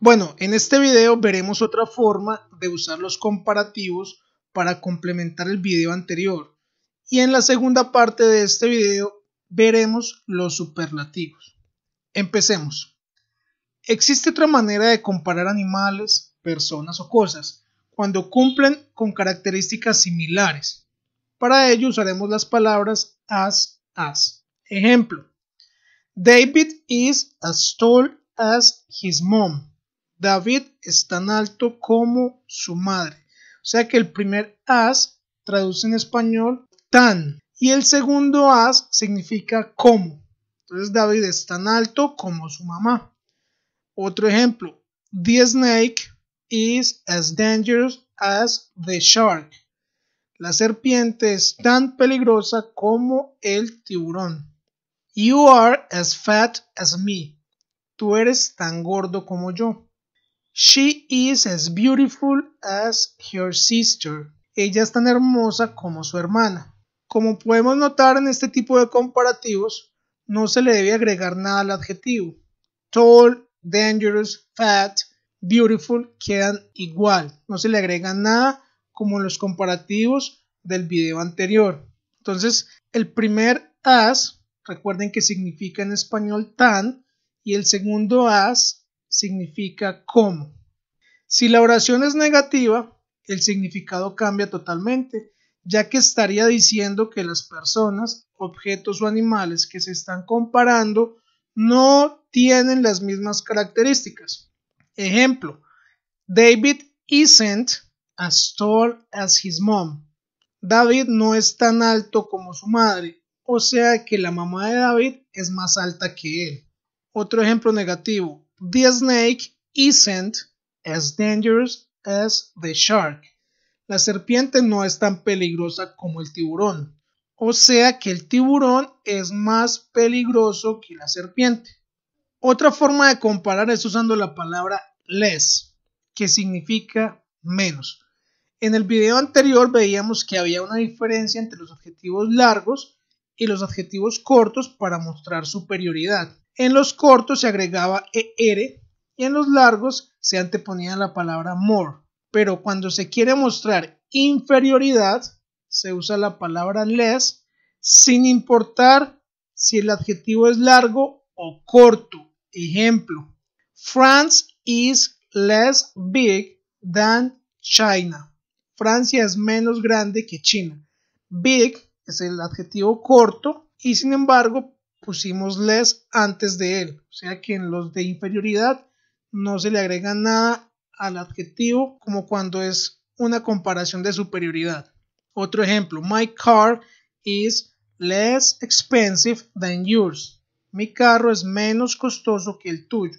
Bueno, en este video veremos otra forma de usar los comparativos para complementar el video anterior y en la segunda parte de este video veremos los superlativos. Empecemos. Existe otra manera de comparar animales, personas o cosas cuando cumplen con características similares. Para ello usaremos las palabras as, as. Ejemplo. David is as tall as his mom. David es tan alto como su madre. O sea que el primer as traduce en español tan y el segundo as significa como. Entonces David es tan alto como su mamá. Otro ejemplo, the snake is as dangerous as the shark. La serpiente es tan peligrosa como el tiburón. You are as fat as me. Tú eres tan gordo como yo. She is as beautiful as her sister. Ella es tan hermosa como su hermana. Como podemos notar en este tipo de comparativos, no se le debe agregar nada al adjetivo. Tall, dangerous, fat, beautiful quedan igual. No se le agrega nada como los comparativos del video anterior. Entonces, el primer as, recuerden que significa en español tan, y el segundo as significa cómo. Si la oración es negativa, el significado cambia totalmente, ya que estaría diciendo que las personas, objetos o animales que se están comparando no tienen las mismas características. Ejemplo, David isn't as tall as his mom. David no es tan alto como su madre, o sea que la mamá de David es más alta que él. Otro ejemplo negativo, The snake isn't as dangerous as the shark. La serpiente no es tan peligrosa como el tiburón. O sea que el tiburón es más peligroso que la serpiente. Otra forma de comparar es usando la palabra less, que significa menos. En el video anterior veíamos que había una diferencia entre los adjetivos largos y los adjetivos cortos para mostrar superioridad. En los cortos se agregaba ER y en los largos se anteponía la palabra more. Pero cuando se quiere mostrar inferioridad, se usa la palabra less sin importar si el adjetivo es largo o corto. Ejemplo, France is less big than China. Francia es menos grande que China. Big es el adjetivo corto y sin embargo pusimos less antes de él. O sea que en los de inferioridad no se le agrega nada al adjetivo como cuando es una comparación de superioridad. Otro ejemplo, my car is less expensive than yours. Mi carro es menos costoso que el tuyo.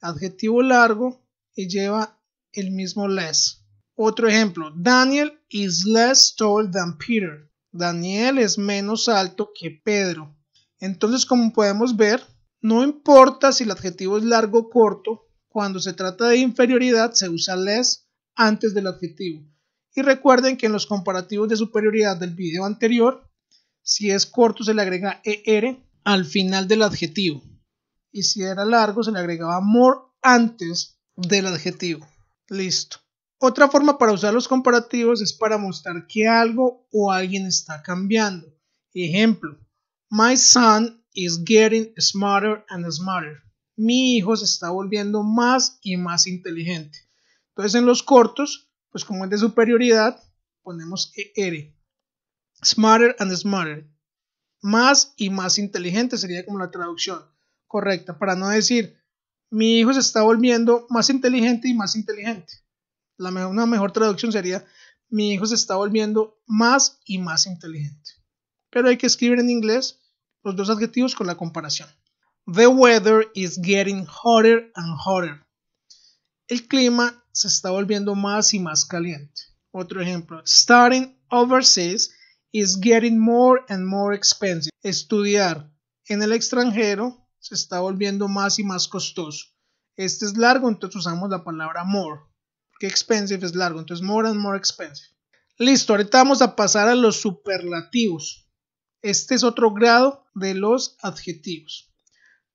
Adjetivo largo y lleva el mismo less. Otro ejemplo, Daniel is less tall than Peter. Daniel es menos alto que Pedro. Entonces, como podemos ver, no importa si el adjetivo es largo o corto, cuando se trata de inferioridad se usa less antes del adjetivo. Y recuerden que en los comparativos de superioridad del video anterior, si es corto se le agrega er al final del adjetivo. Y si era largo se le agregaba more antes del adjetivo. Listo. Otra forma para usar los comparativos es para mostrar que algo o alguien está cambiando. Ejemplo, My son is getting smarter and smarter. Mi hijo se está volviendo más y más inteligente. Entonces en los cortos, pues como es de superioridad, ponemos ER. Smarter and smarter. Más y más inteligente sería como la traducción correcta, para no decir mi hijo se está volviendo más inteligente y más inteligente. La una mejor traducción sería mi hijo se está volviendo más y más inteligente. Pero hay que escribir en inglés los dos adjetivos con la comparación. The weather is getting hotter and hotter. El clima se está volviendo más y más caliente. Otro ejemplo, studying overseas is getting more and more expensive. Estudiar en el extranjero se está volviendo más y más costoso. Este es largo, entonces usamos la palabra more, porque expensive es largo, entonces more and more expensive. Listo, ahorita vamos a pasar a los superlativos. Este es otro grado de los adjetivos.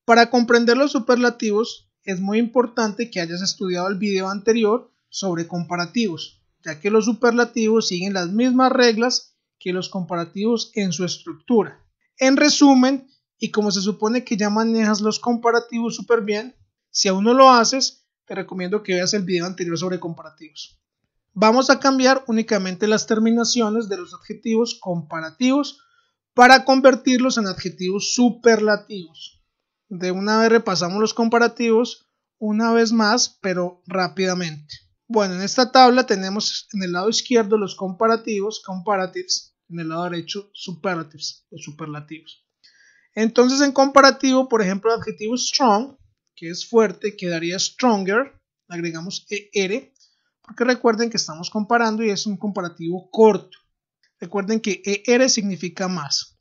Para comprender los superlativos es muy importante que hayas estudiado el video anterior sobre comparativos, ya que los superlativos siguen las mismas reglas que los comparativos en su estructura. En resumen, y como se supone que ya manejas los comparativos súper bien, si aún no lo haces, te recomiendo que veas el video anterior sobre comparativos. Vamos a cambiar únicamente las terminaciones de los adjetivos comparativos para convertirlos en adjetivos superlativos. De una vez repasamos los comparativos, una vez más, pero rápidamente. Bueno, en esta tabla tenemos en el lado izquierdo los comparativos, comparatives, en el lado derecho superlatives los superlativos. Entonces, en comparativo, por ejemplo, el adjetivo strong, que es fuerte, quedaría stronger, agregamos er, porque recuerden que estamos comparando y es un comparativo corto. Recuerden que ER significa más.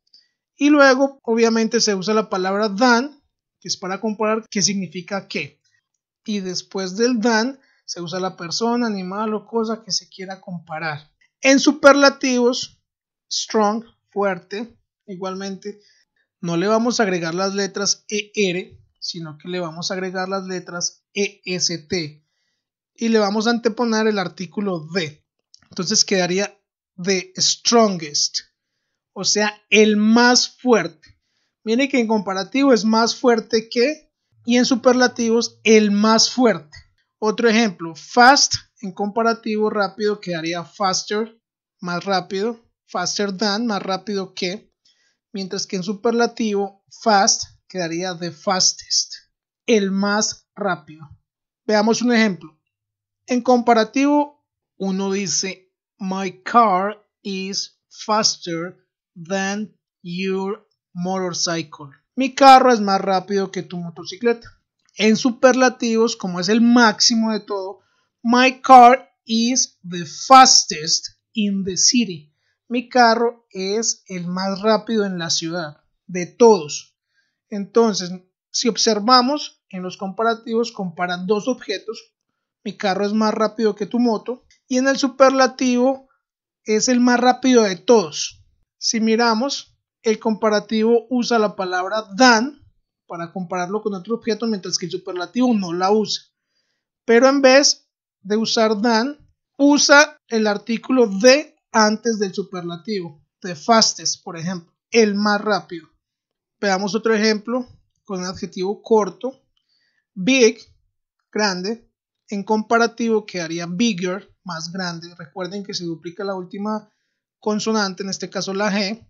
Y luego, obviamente, se usa la palabra dan, que es para comparar qué significa qué. Y después del dan, se usa la persona, animal o cosa que se quiera comparar. En superlativos, strong, fuerte, igualmente, no le vamos a agregar las letras ER, sino que le vamos a agregar las letras EST y le vamos a anteponer el artículo de. Entonces quedaría the strongest, o sea, el más fuerte. Miren que en comparativo es más fuerte que y en superlativos el más fuerte. Otro ejemplo, fast en comparativo rápido quedaría faster, más rápido, faster than, más rápido que, mientras que en superlativo fast quedaría the fastest, el más rápido. Veamos un ejemplo. En comparativo uno dice My car is faster than your motorcycle. Mi carro es más rápido que tu motocicleta. En superlativos, como es el máximo de todo, my car is the fastest in the city. Mi carro es el más rápido en la ciudad, de todos. Entonces, si observamos en los comparativos, comparan dos objetos, mi carro es más rápido que tu moto, y en el superlativo es el más rápido de todos. Si miramos, el comparativo usa la palabra dan para compararlo con otro objeto, mientras que el superlativo no la usa. Pero en vez de usar dan, usa el artículo de antes del superlativo. The fastest, por ejemplo, el más rápido. Veamos otro ejemplo con un adjetivo corto. Big, grande. En comparativo quedaría bigger más grande. Recuerden que se duplica la última consonante, en este caso la G,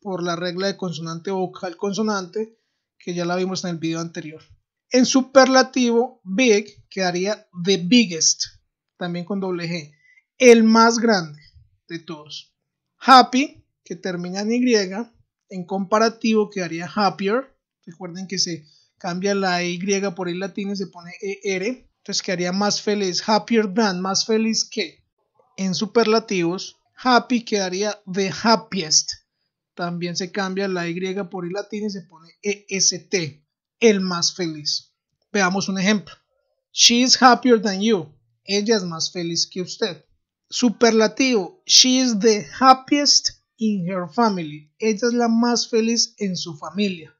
por la regla de consonante vocal consonante, que ya la vimos en el video anterior. En superlativo, big quedaría the biggest, también con doble G, el más grande de todos. Happy, que termina en Y, en comparativo quedaría happier. Recuerden que se cambia la Y por el latín y se pone ER. Entonces pues, quedaría más feliz, happier than, más feliz que. En superlativos, happy quedaría the happiest. También se cambia la Y por I latín y se pone EST, el más feliz. Veamos un ejemplo. She is happier than you. Ella es más feliz que usted. Superlativo. She is the happiest in her family. Ella es la más feliz en su familia.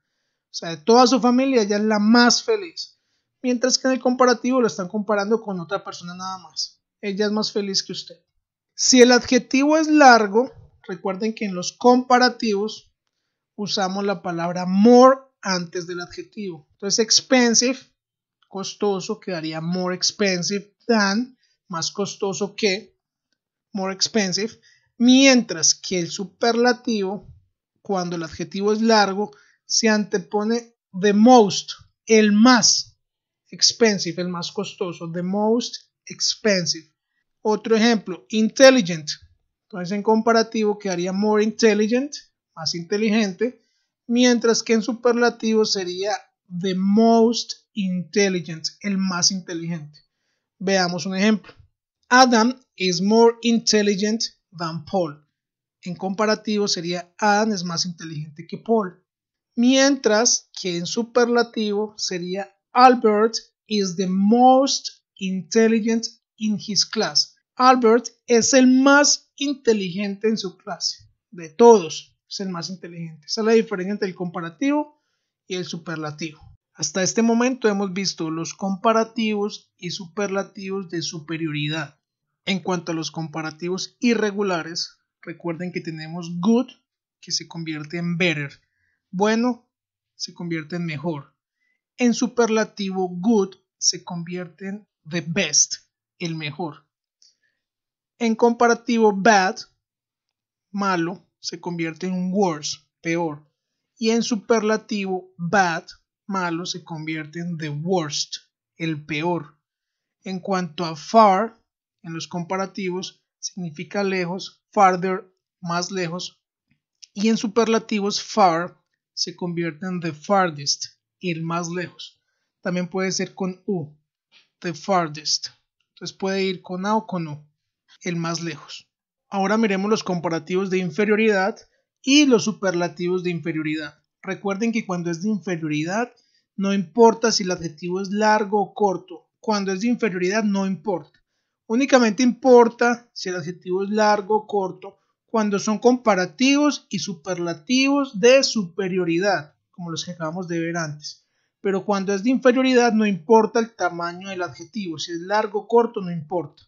O sea, de toda su familia, ella es la más feliz mientras que en el comparativo lo están comparando con otra persona nada más. Ella es más feliz que usted. Si el adjetivo es largo, recuerden que en los comparativos usamos la palabra more antes del adjetivo. Entonces expensive, costoso, quedaría more expensive than, más costoso que, more expensive, mientras que el superlativo, cuando el adjetivo es largo, se antepone the most, el más, expensive, el más costoso, the most expensive. Otro ejemplo, intelligent. Entonces en comparativo quedaría more intelligent, más inteligente, mientras que en superlativo sería the most intelligent, el más inteligente. Veamos un ejemplo. Adam is more intelligent than Paul. En comparativo sería Adam es más inteligente que Paul. Mientras que en superlativo sería Albert is the most intelligent in his class. Albert es el más inteligente en su clase. De todos, es el más inteligente. Esa es la diferencia entre el comparativo y el superlativo. Hasta este momento hemos visto los comparativos y superlativos de superioridad. En cuanto a los comparativos irregulares, recuerden que tenemos good, que se convierte en better. Bueno, se convierte en mejor en superlativo good se convierte en the best, el mejor. En comparativo bad, malo, se convierte en worse, peor. Y en superlativo bad, malo, se convierte en the worst, el peor. En cuanto a far, en los comparativos, significa lejos, farther, más lejos. Y en superlativos far se convierte en the farthest, ir más lejos. También puede ser con U, the farthest. Entonces puede ir con A o con U, el más lejos. Ahora miremos los comparativos de inferioridad y los superlativos de inferioridad. Recuerden que cuando es de inferioridad, no importa si el adjetivo es largo o corto. Cuando es de inferioridad, no importa. Únicamente importa si el adjetivo es largo o corto cuando son comparativos y superlativos de superioridad como los que acabamos de ver antes. Pero cuando es de inferioridad no importa el tamaño del adjetivo, si es largo o corto no importa.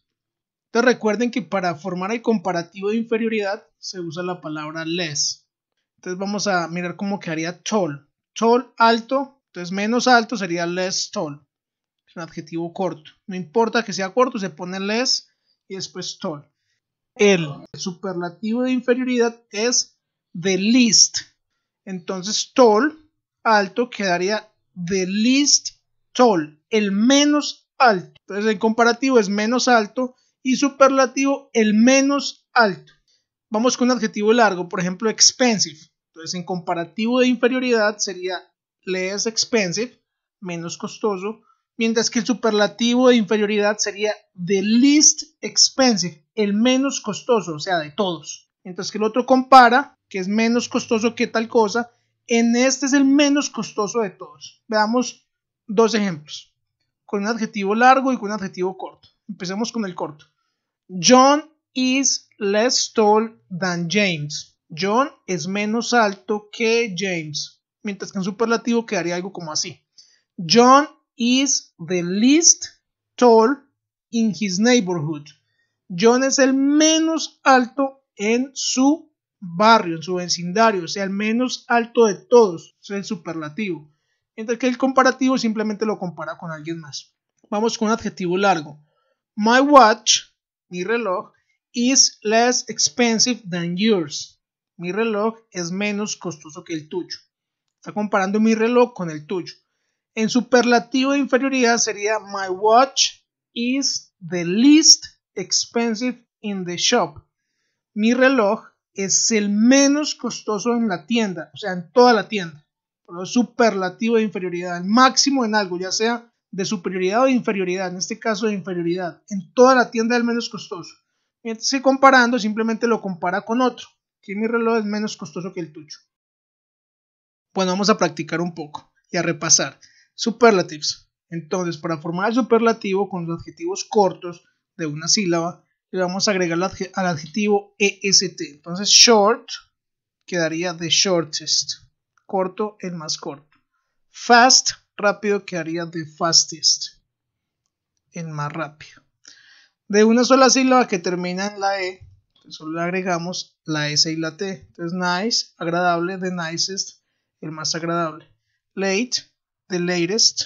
Entonces recuerden que para formar el comparativo de inferioridad se usa la palabra less. Entonces vamos a mirar cómo quedaría tall. Tall alto, entonces menos alto sería less tall. Es un adjetivo corto. No importa que sea corto, se pone less y después tall. El superlativo de inferioridad es the least. Entonces tall, alto, quedaría the least tall, el menos alto. Entonces el comparativo es menos alto y superlativo el menos alto. Vamos con un adjetivo largo, por ejemplo, expensive. Entonces en comparativo de inferioridad sería less expensive, menos costoso, mientras que el superlativo de inferioridad sería the least expensive, el menos costoso, o sea, de todos. Mientras que el otro compara que es menos costoso que tal cosa, en este es el menos costoso de todos. Veamos dos ejemplos, con un adjetivo largo y con un adjetivo corto. Empecemos con el corto. John is less tall than James. John es menos alto que James. Mientras que en superlativo quedaría algo como así. John is the least tall in his neighborhood. John es el menos alto en su barrio, en su vecindario, sea el menos alto de todos, es el superlativo. Mientras que el comparativo simplemente lo compara con alguien más. Vamos con un adjetivo largo. My watch, mi reloj, is less expensive than yours. Mi reloj es menos costoso que el tuyo. Está comparando mi reloj con el tuyo. En superlativo de inferioridad sería My watch is the least expensive in the shop. Mi reloj es el menos costoso en la tienda, o sea, en toda la tienda. Pero superlativo de inferioridad, el máximo en algo, ya sea de superioridad o de inferioridad, en este caso de inferioridad. En toda la tienda es el menos costoso. Mientras que comparando, simplemente lo compara con otro. Que mi reloj es menos costoso que el tuyo. Bueno, vamos a practicar un poco y a repasar. Superlatives. Entonces, para formar el superlativo con los adjetivos cortos de una sílaba, le vamos a agregar al adjetivo est. Entonces, short quedaría the shortest. Corto, el más corto. Fast, rápido, quedaría the fastest. El más rápido. De una sola sílaba que termina en la E, solo le agregamos la S y la T. Entonces, nice, agradable, the nicest, el más agradable. Late, the latest.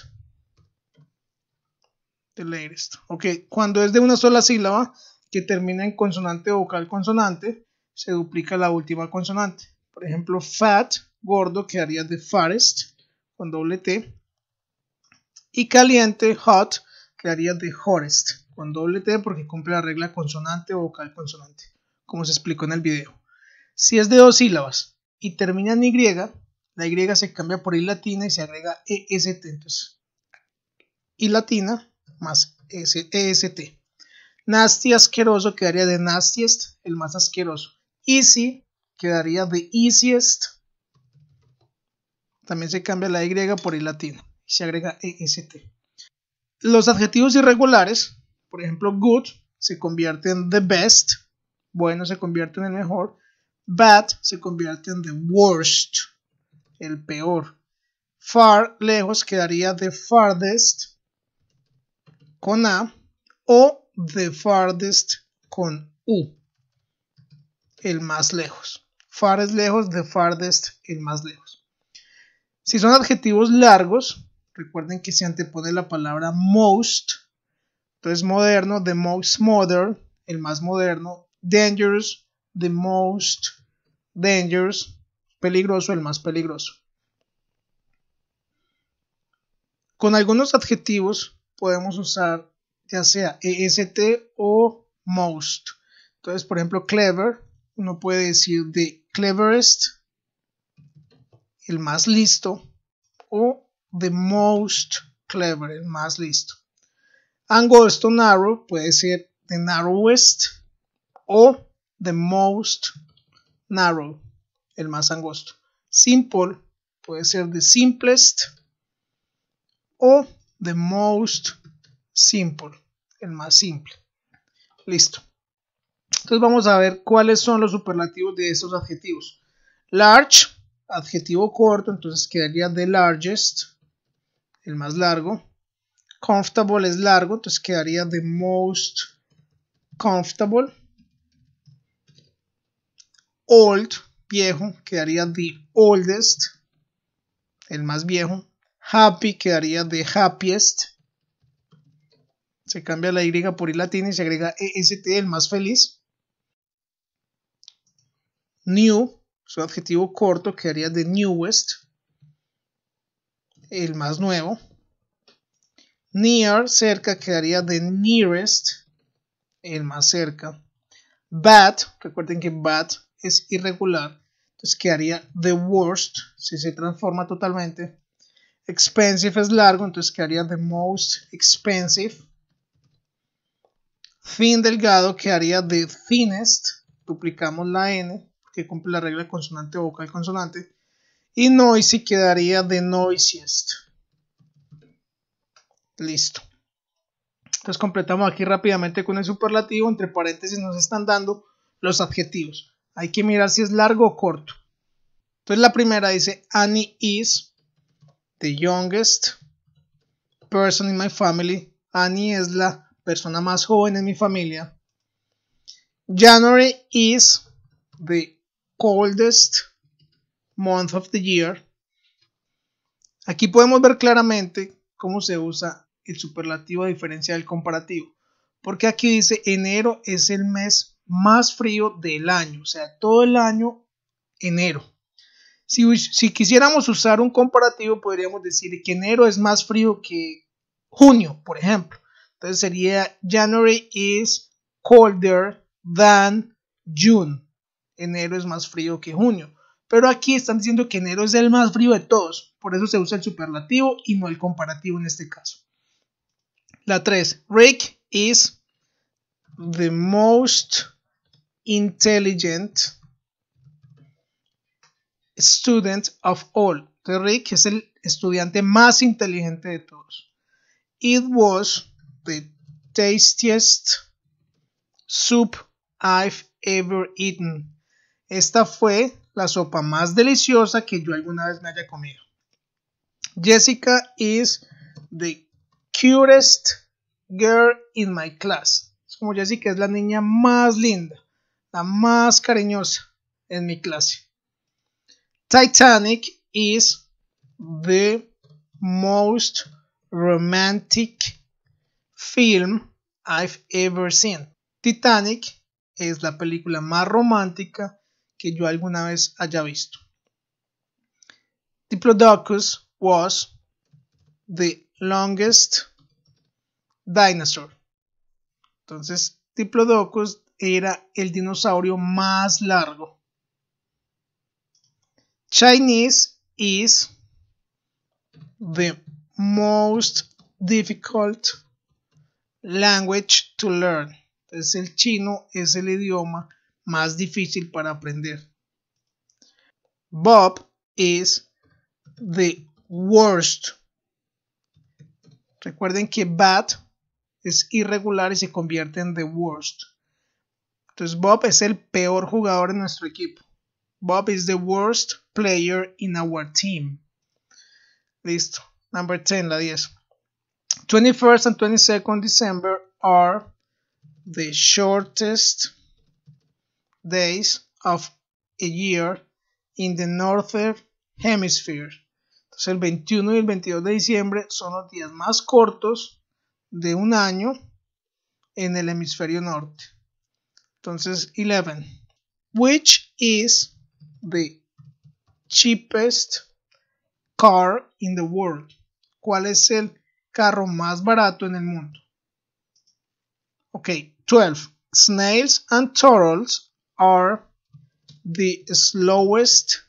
The latest. Ok, cuando es de una sola sílaba, que termina en consonante vocal consonante, se duplica la última consonante. Por ejemplo, fat, gordo, quedaría de forest con doble T. Y caliente, hot, quedaría de forest con doble T, porque cumple la regla consonante vocal consonante, como se explicó en el video. Si es de dos sílabas y termina en Y, la Y se cambia por I latina y se agrega EST. Entonces, I latina más EST. Nasty asqueroso quedaría de nastiest, el más asqueroso. Easy quedaría de easiest. También se cambia la Y por el latino. y se agrega EST. Los adjetivos irregulares, por ejemplo, good, se convierte en the best, bueno se convierte en el mejor, bad se convierte en the worst, el peor. Far, lejos, quedaría the farthest con A, o the farthest con U. El más lejos. Far es lejos, the farthest, el más lejos. Si son adjetivos largos, recuerden que se antepone la palabra most. Entonces moderno, the most modern, el más moderno. Dangerous, the most dangerous. Peligroso, el más peligroso. Con algunos adjetivos podemos usar ya sea EST o most. Entonces, por ejemplo, clever, uno puede decir THE cleverest, el más listo, o the most clever, el más listo. Angosto, narrow, puede ser the narrowest o the most narrow, el más angosto. Simple, puede ser the simplest o the most simple, el más simple. Listo. Entonces vamos a ver cuáles son los superlativos de esos adjetivos. Large, adjetivo corto, entonces quedaría the largest, el más largo. Comfortable es largo, entonces quedaría the most comfortable. Old, viejo, quedaría the oldest, el más viejo. Happy quedaría the happiest. Se cambia la Y por I latina y se agrega EST, el más feliz. New su adjetivo corto quedaría haría de newest, el más nuevo. Near, cerca, quedaría the nearest, el más cerca. Bad, recuerden que bad es irregular, entonces quedaría the worst, si se transforma totalmente. Expensive es largo, entonces quedaría the most expensive. Fin delgado quedaría de thinnest, duplicamos la N, que cumple la regla consonante vocal consonante, y noisy quedaría de noisiest. Listo. Entonces completamos aquí rápidamente con el superlativo, entre paréntesis nos están dando los adjetivos. Hay que mirar si es largo o corto. Entonces la primera dice, Annie is the youngest person in my family. Annie es la persona más joven en mi familia. January is the coldest month of the year. Aquí podemos ver claramente cómo se usa el superlativo a diferencia del comparativo. Porque aquí dice enero es el mes más frío del año. O sea, todo el año enero. Si, si quisiéramos usar un comparativo, podríamos decir que enero es más frío que junio, por ejemplo. Entonces sería January is colder than June. Enero es más frío que junio. Pero aquí están diciendo que enero es el más frío de todos. Por eso se usa el superlativo y no el comparativo en este caso. La 3. Rick is the most intelligent student of all. Entonces Rick es el estudiante más inteligente de todos. It was the tastiest soup I've ever eaten. Esta fue la sopa más deliciosa que yo alguna vez me haya comido. Jessica is the cutest girl in my class. Es como Jessica es la niña más linda, la más cariñosa en mi clase. Titanic is the most romantic film I've ever seen. Titanic es la película más romántica que yo alguna vez haya visto. Diplodocus was the longest dinosaur. Entonces, Diplodocus era el dinosaurio más largo. Chinese is the most difficult Language to Learn. Entonces el chino es el idioma más difícil para aprender. Bob is the worst. Recuerden que bad es irregular y se convierte en the worst. Entonces Bob es el peor jugador en nuestro equipo. Bob is the worst player in our team. Listo. Number 10, la 10. 21st and 22nd December are the shortest days of a year in the Northern Hemisphere. Entonces el 21 y el 22 de diciembre son los días más cortos de un año en el hemisferio norte. Entonces 11. Which is the cheapest car in the world? ¿Cuál es el carro más barato en el mundo. Ok, 12. Snails and turtles are the slowest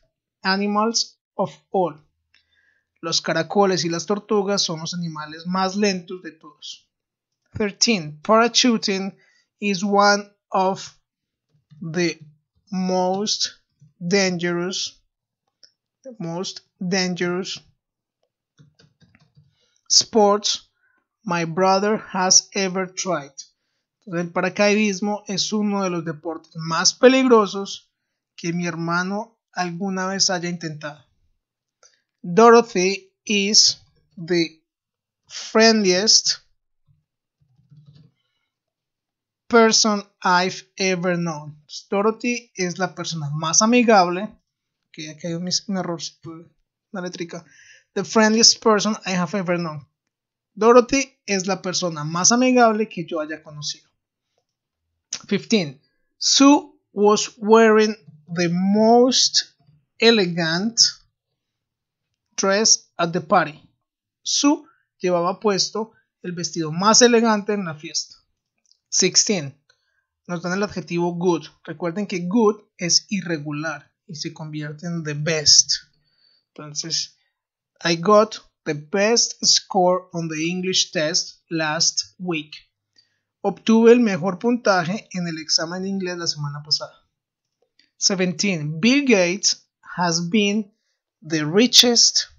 animals of all. Los caracoles y las tortugas son los animales más lentos de todos. 13. Parachuting is one of the most dangerous the most dangerous sports my brother has ever tried. Entonces, el paracaidismo es uno de los deportes más peligrosos que mi hermano alguna vez haya intentado. Dorothy is the friendliest person I've ever known. Pues, Dorothy es la persona más amigable. Que un, error, una The friendliest person I have ever known. Dorothy es la persona más amigable que yo haya conocido. 15. Sue was wearing the most elegant dress at the party. Sue llevaba puesto el vestido más elegante en la fiesta. 16. Nos dan el adjetivo good. Recuerden que good es irregular y se convierte en the best. Entonces, I got the best score on the English test last week. Obtuve el mejor puntaje en el examen de inglés la semana pasada. 17. Bill Gates has been the richest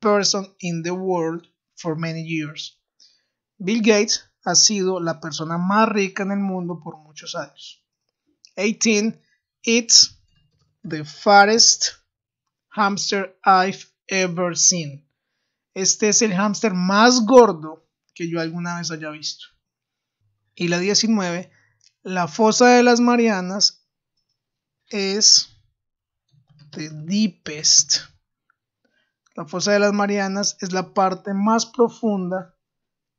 person in the world for many years. Bill Gates ha sido la persona más rica en el mundo por muchos años. 18. It's the farthest hamster I've ever seen. Este es el hámster más gordo que yo alguna vez haya visto. Y la 19, la fosa de las Marianas es the deepest. La fosa de las Marianas es la parte más profunda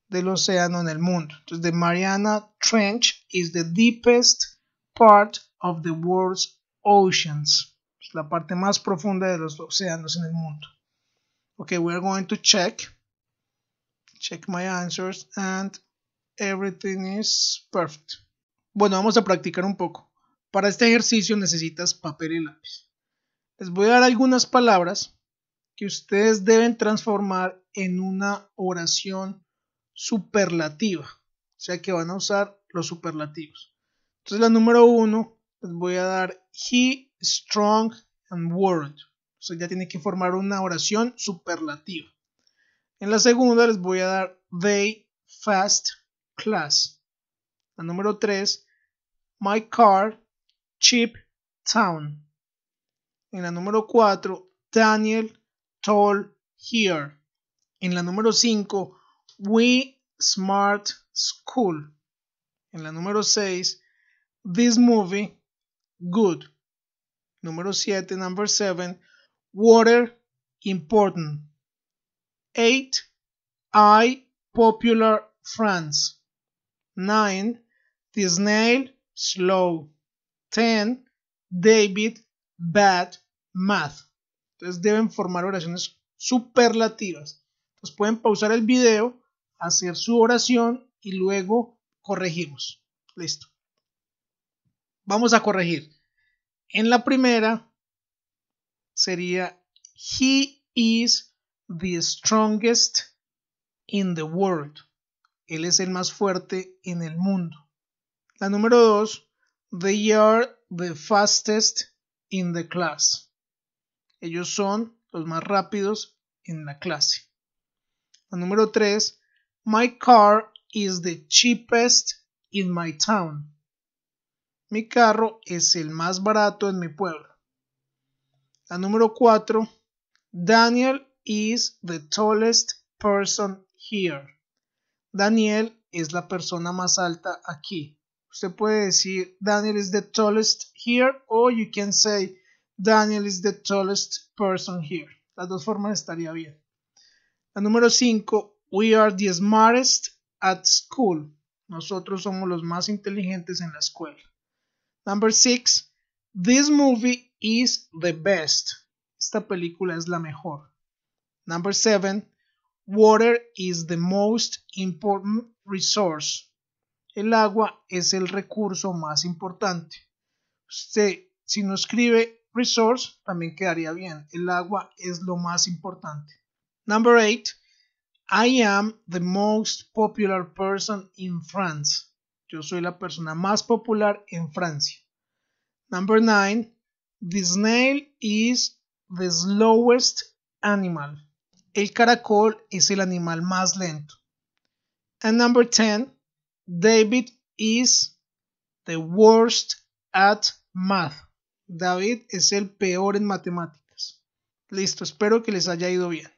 del océano en el mundo. Entonces, the Mariana Trench is the deepest part of the world's oceans. Es la parte más profunda de los océanos en el mundo okay we're going to check check my answers and everything is perfect bueno vamos a practicar un poco para este ejercicio necesitas papel y lápiz les voy a dar algunas palabras que ustedes deben transformar en una oración superlativa o sea que van a usar los superlativos entonces la número uno les voy a dar he strong and world o sea, ya tiene que formar una oración superlativa. En la segunda les voy a dar they fast class. La número 3, my car cheap town. En la número 4, Daniel tall here. En la número 5, we smart school. En la número 6, this movie good. Número 7, number 7, water important. 8. I popular France. 9. The snail slow. 10. David bad math. Entonces deben formar oraciones superlativas. Entonces pueden pausar el video, hacer su oración y luego corregimos. Listo. Vamos a corregir. En la primera sería He is the strongest in the world. Él es el más fuerte en el mundo. La número dos, they are the fastest in the class. Ellos son los más rápidos en la clase. La número tres, my car is the cheapest in my town. Mi carro es el más barato en mi pueblo. La número 4, Daniel is the tallest person here. Daniel es la persona más alta aquí. Usted puede decir Daniel is the tallest here o you can say Daniel is the tallest person here. Las dos formas estaría bien. La número 5, we are the smartest at school. Nosotros somos los más inteligentes en la escuela. Number 6, this movie is the best. Esta película es la mejor. Number seven, water is the most important resource. El agua es el recurso más importante. si no escribe resource, también quedaría bien. El agua es lo más importante. Number eight, I am the most popular person in France. Yo soy la persona más popular en Francia. Number nine, The snail is the slowest animal. El caracol es el animal más lento. And number 10, David is the worst at math. David es el peor en matemáticas. Listo, espero que les haya ido bien.